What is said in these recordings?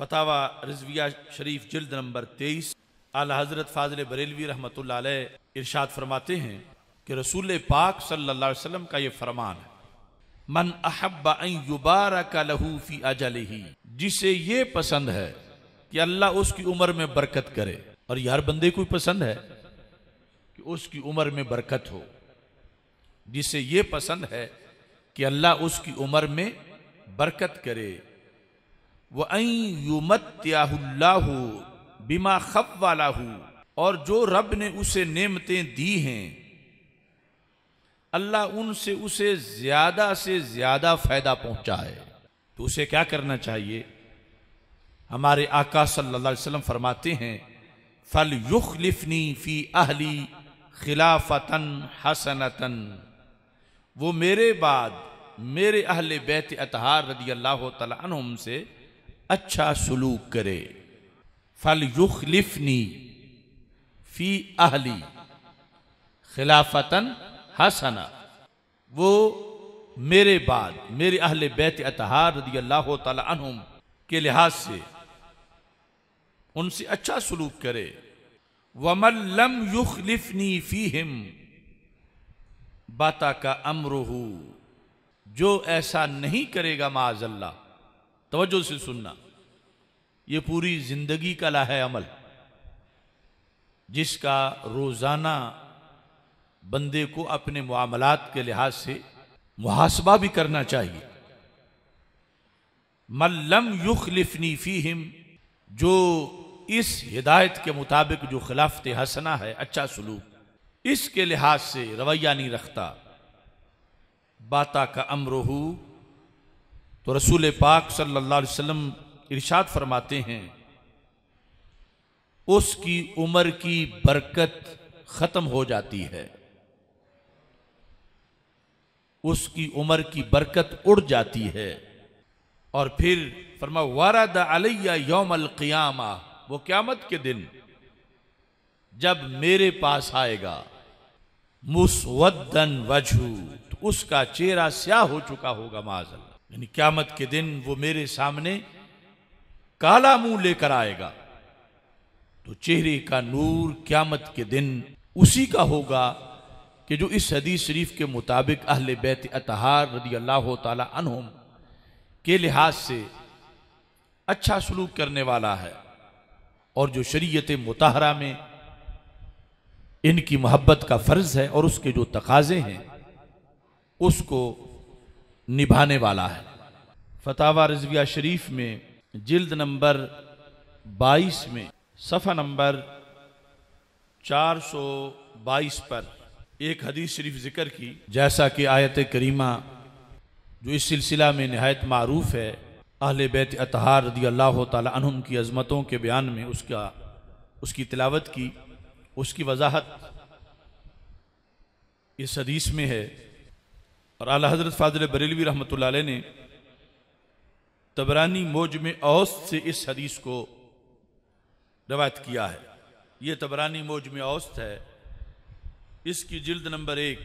फतावा रिजविया शरीफ जल्द नंबर तेईस आला हजरत फाजल बरेलवी रहमत इर्शाद फरमाते हैं कि रसूल पाक सल्लाम का ये फरमान है मन अहबारा का लहूफी अजल ही जिसे ये पसंद है कि अल्लाह उसकी उम्र में बरकत करे और यार बंदे को पसंद है कि उसकी उम्र में बरकत हो जिसे ये पसंद है कि अल्लाह उसकी उम्र में बरकत करे वयुमत्याहु बिमा खप वाला हूँ और जो रब ने उसे नेमतें दी हैं अल्लाह उनसे उसे ज़्यादा से ज़्यादा फ़ायदा पहुँचाए तो उसे क्या करना चाहिए हमारे आका सल्लल्लाहु अलैहि फरमाते हैं फल युखलिफनी फ़ी अहली खिलाफतन हसनतन वो मेरे बाद मेरे अहल बैत अतहार रदी अल्लाह तुम से अच्छा सलूक करे फल युखलिफनी फी अहली खिलाफतन हसना वो मेरे बाद मेरे अहल बैत अतहार रदी अल्लाह तुम के लिहाज से उनसे अच्छा सलूक करे वमल्लम युखलिफनी फी हिम बाता का अमर जो ऐसा नहीं करेगा माजल्ला तवज्जो से सुनना ये पूरी जिंदगी का लाह अमल जिसका रोज़ाना बंदे को अपने मामलात के लिहाज से मुहासबा भी करना चाहिए मल्लम युखलिफनी फ़ीहिम जो इस हिदायत के मुताबिक जो खिलाफत हसना है अच्छा सलूक इसके लिहाज से रवैया नहीं रखता बाता का अमरहू तो रसूल पाक सल्लल्लाहु अलैहि वसल्लम इरशाद फरमाते हैं उसकी उम्र की बरकत ख़त्म हो जाती है उसकी उम्र की बरकत उड़ जाती है और फिर फरमा वारद अलैया यौम क़ियामा वो क़्यामत के दिन जब मेरे पास आएगा मुसवदन वजू तो उसका चेहरा स्याह हो चुका होगा माजल यानी क्यामत के दिन वो मेरे सामने काला मुंह लेकर आएगा तो चेहरे का नूर क्यामत के दिन उसी का होगा कि जो इस हदीस शरीफ के मुताबिक अहल बैत अतहार रदी अल्लाह तहम के लिहाज से अच्छा सलूक करने वाला है और जो शरीयत मतहरा में इनकी मोहब्बत का फ़र्ज़ है और उसके जो तकाजे हैं उसको निभाने वाला है फतावा रजविया शरीफ में जिल्द नंबर 22 में सफ़ा नंबर 422 पर एक हदीस शरीफ ज़िक्र की जैसा कि आयत करीमा जो इस सिलसिला में नहायत मरूफ है अहल बैत अतहार रदी अल्लाह तुम की अज़मतों के बयान में उसका उसकी तिलावत की उसकी वजाहत इस हदीस में है और आला हजरत फाजिल बरेलवी रहमत ने तबरानी मौज में औस से इस हदीस को रवायत किया है ये तबरानी मौज में औस्त है इसकी जिल्द नंबर एक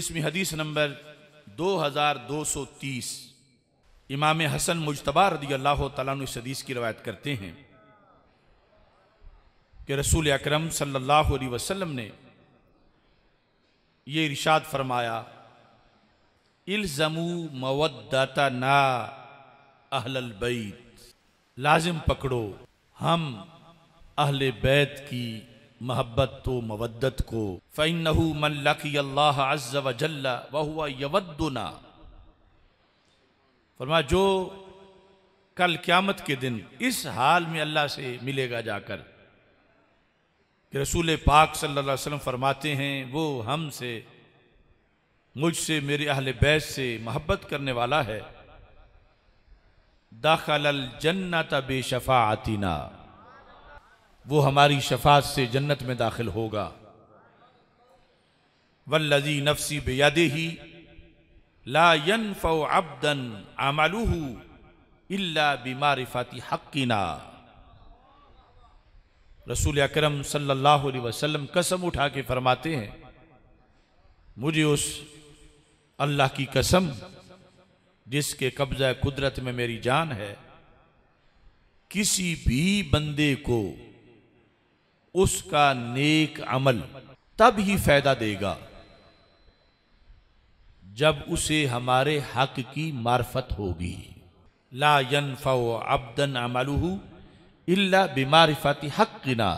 इसमें हदीस नंबर 2230 इमाम हसन मुशतबा रदी अल्लाह तु इस हदीस की रवायत करते हैं कि रसूल अकरम सल्लल्लाहु अलैहि वसल्लम ने यह इरशाद फरमाया इल्जमू मवदाता ना अहलल बैत लाजिम पकड़ो हम अहल बैत की मोहब्बत तो मवदत को फ़ैन मन लकी अल्लाह अज्ज वजल्ला वह हुआ यवद्दुना फरमा जो कल क़्यामत के दिन इस हाल में अल्लाह से मिलेगा जाकर कि रसूल पाक सल्लल्लाहु अलैहि वसल्लम फरमाते हैं वो हमसे मुझसे मेरे अहल बैस से मोहब्बत करने वाला है दाखल जन्नत आतीना वो हमारी शफात से जन्नत में दाखिल होगा वल्लजी नफसी बेयाद ही लायन फ़ो अबदन इला इल्ला बीमारिफाती हकीना रसूल अकरम सल्लल्लाहु अलैहि वसल्लम कसम उठा के फरमाते हैं मुझे उस अल्लाह की कसम जिसके कब्जा कुदरत में मेरी जान है किसी भी बंदे को उसका नेक अमल तब ही फायदा देगा जब उसे हमारे हक की मार्फत होगी ला यनफा अब्दन अमलू इल्ला बीमारिफाती हक ना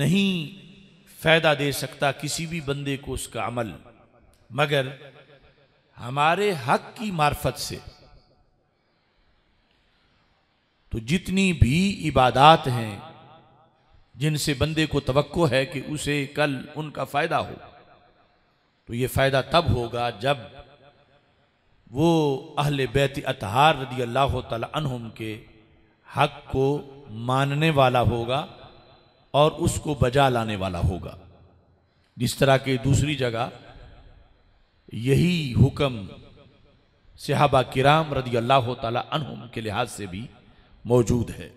नहीं फायदा दे सकता किसी भी बंदे को उसका अमल मगर हमारे हक की मार्फत से तो जितनी भी इबादात हैं जिनसे बंदे को तवक्को है कि उसे कल उनका फ़ायदा हो तो ये फ़ायदा तब होगा जब वो अहल बैत अतहार रदी अल्लाह तहम के हक को मानने वाला होगा और उसको बजा लाने वाला होगा जिस तरह के दूसरी जगह यही हुक्म सिहाबा किराम रदी अल्लाह तला अनहुम के लिहाज से भी मौजूद है